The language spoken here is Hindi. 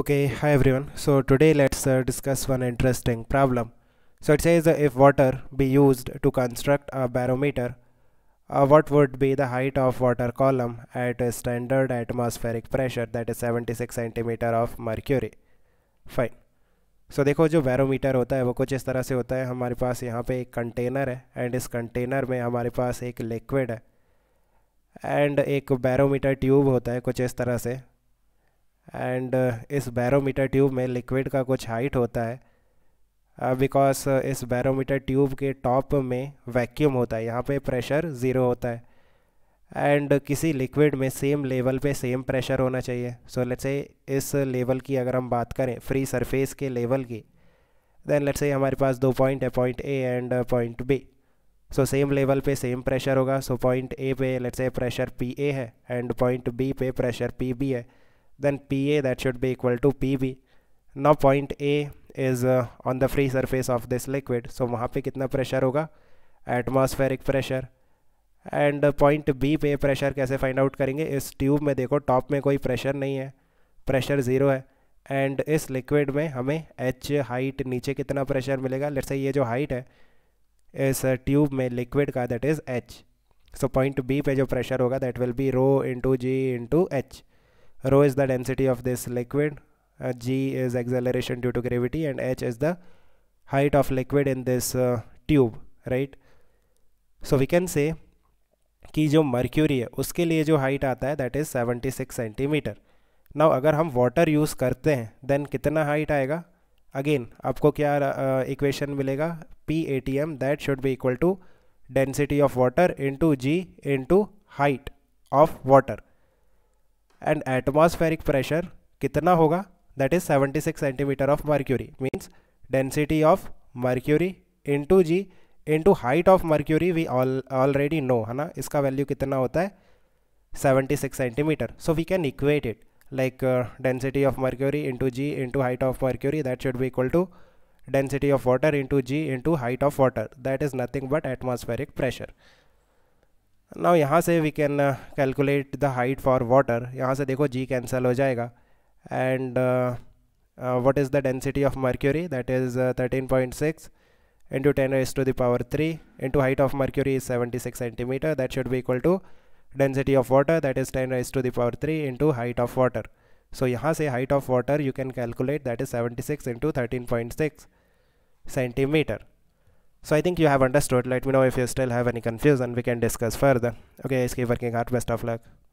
Okay, hi everyone. So today let's uh, discuss one interesting problem. So it says uh, if water be used to construct a barometer, uh, what would be the height of water column at a standard atmospheric pressure that is 76 centimeter of mercury? Fine. So so, देखो जो बैरोमीटर होता है वो कुछ इस तरह से होता है हमारे पास यहाँ पे एक कंटेनर है एंड इस कंटेनर में हमारे पास एक लिक्विड है एंड एक बैरोमीटर ट्यूब होता है कुछ इस तरह से एंड uh, इस बैरोमीटर ट्यूब में लिक्विड का कुछ हाइट होता है बिकॉज uh, uh, इस बैरोमीटर ट्यूब के टॉप में वैक्यूम होता है यहाँ पे प्रेशर ज़ीरो होता है एंड किसी लिक्विड में सेम लेवल पे सेम प्रेशर होना चाहिए सो लेट्स से इस लेवल की अगर हम बात करें फ्री सरफेस के लेवल की देन लेट्स से हमारे पास दो पॉइंट है point A and point B so same level पे सेम प्रेशर होगा सो पॉइंट ए पे let's say pressure P A है एंड पॉइंट बी पे प्रेशर पी बी है then PA that should be equal to PB. Now point A is uh, on the free surface of this liquid so वहाँ पे कितना pressure होगा atmospheric pressure And uh, point B पे pressure कैसे find out करेंगे इस tube में देखो top में कोई pressure नहीं है Pressure zero है And इस liquid में हमें h height नीचे कितना pressure मिलेगा Let's say ये जो height है इस ट्यूब में लिक्विड का that is h, so point B पे जो प्रेशर होगा that will be rho into g into h, rho is the density of this liquid uh, g is acceleration due to gravity and h is the height of liquid in this uh, tube right so we can say कि जो मर्क्यूरी है उसके लिए जो हाइट आता है दैट इज़ 76 सेंटीमीटर नाउ अगर हम वाटर यूज़ करते हैं देन कितना हाइट आएगा अगेन आपको क्या इक्वेशन uh, मिलेगा P A T M that should be equal to density of water into g into height of water and atmospheric pressure कितना होगा that is 76 centimetre of mercury means density of mercury into g into height of mercury we already know है ना इसका वैल्यू कितना होता है 76 centimetre so we can equate it like density of mercury into g into height of mercury that should be equal to density of water into g into height of water that is nothing but atmospheric pressure now यहाँ से we can calculate the height for water यहाँ से देखो जी कैंसिल हो जाएगा and what is the density of mercury that is thirteen point six into ten is to the power three into height of mercury is seventy six centimetre that should be equal to density of water that is ten is to the power three into height of water so यहाँ से height of water you can calculate that is seventy six into thirteen point six centimetre So I think you have understood. Let me know if you still have any confusion. We can discuss further. Okay, guys, keep working hard. Best of luck.